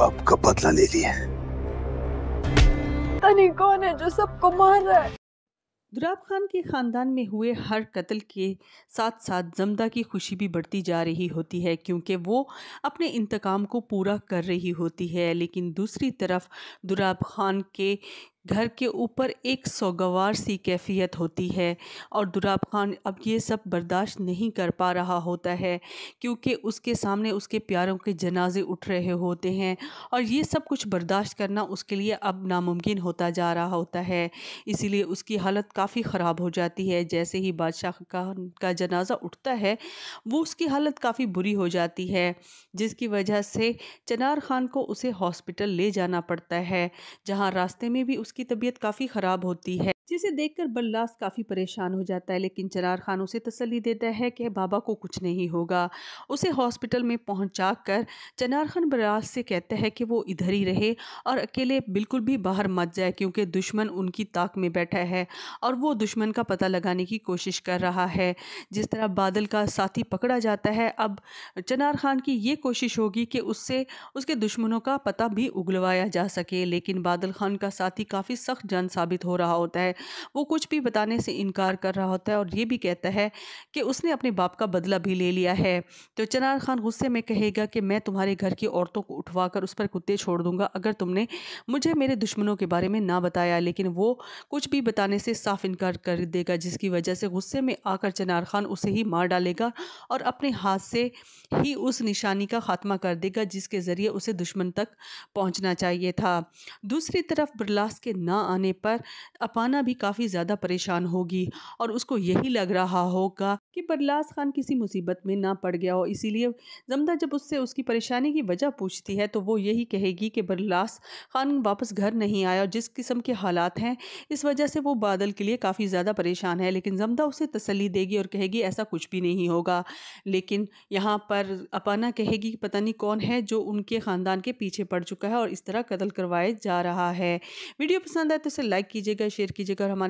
बाप का बदला ले लिया कौन है जो सबको मार रहा है दुराब खान के ख़ानदान में हुए हर कत्ल के साथ साथ जमदा की खुशी भी बढ़ती जा रही होती है क्योंकि वो अपने इंतकाम को पूरा कर रही होती है लेकिन दूसरी तरफ दुराब खान के घर के ऊपर एक सौगवार सी कैफियत होती है और दुराब खान अब ये सब बर्दाश्त नहीं कर पा रहा होता है क्योंकि उसके सामने उसके प्यारों के जनाजे उठ रहे होते हैं और ये सब कुछ बर्दाश्त करना उसके लिए अब नामुमकिन होता जा रहा होता है इसीलिए उसकी हालत काफ़ी ख़राब हो जाती है जैसे ही बादशाह खान का जनाजा उठता है वो उसकी हालत काफ़ी बुरी हो जाती है जिसकी वजह से चनार खान को उसे हॉस्पिटल ले जाना पड़ता है जहाँ रास्ते में भी उस उसकी तबीयत काफ़ी ख़राब होती है जिसे देखकर बल्लास काफ़ी परेशान हो जाता है लेकिन चरार खान उसे तसली देता है कि बाबा को कुछ नहीं होगा उसे हॉस्पिटल में पहुंचा कर चनार खान बल्लास से कहता है कि वो इधर ही रहे और अकेले बिल्कुल भी बाहर मत जाए क्योंकि दुश्मन उनकी ताक में बैठा है और वो दुश्मन का पता लगाने की कोशिश कर रहा है जिस तरह बादल का साथी पकड़ा जाता है अब चनार खान की ये कोशिश होगी कि उससे उसके दुश्मनों का पता भी उगलवाया जा सके लेकिन बादल खान का साथी काफ़ी सख्त जन साबित हो रहा होता है वो कुछ भी बताने से इनकार कर रहा होता है और ये भी कहता है कि उसने अपने बाप का बदला भी ले लिया है तो चनार खान गुस्से में कहेगा कि मैं तुम्हारे घर की औरतों को उठवा कर उस पर कुत्ते छोड़ दूंगा अगर तुमने मुझे मेरे दुश्मनों के बारे में ना बताया लेकिन वो कुछ भी बताने से साफ इनकार कर देगा जिसकी वजह से गुस्से में आकर चनार खान उसे ही मार डालेगा और अपने हाथ से ही उस निशानी का खात्मा कर देगा जिसके ज़रिए उसे दुश्मन तक पहुंचना चाहिए था दूसरी तरफ बरलास के ना आने पर अपाना भी भी काफ़ी ज़्यादा परेशान होगी और उसको यही लग रहा होगा कि बरलास खान किसी मुसीबत में ना पड़ गया हो इसीलिए जमदा जब उससे उसकी परेशानी की वजह पूछती है तो वो यही कहेगी कि बरलास खान वापस घर नहीं आया और जिस किस्म के हालात हैं इस वजह से वो बादल के लिए काफ़ी ज़्यादा परेशान है लेकिन जमदा उसे तसली देगी और कहेगी ऐसा कुछ भी नहीं होगा लेकिन यहाँ पर अपाना कहेगी कि पता नहीं कौन है जो उनके ख़ानदान के पीछे पड़ चुका है और इस तरह कतल करवाए जा रहा है वीडियो पसंद आए तो इसे लाइक कीजिएगा शेयर कीजिएगा जुड़कर हमारे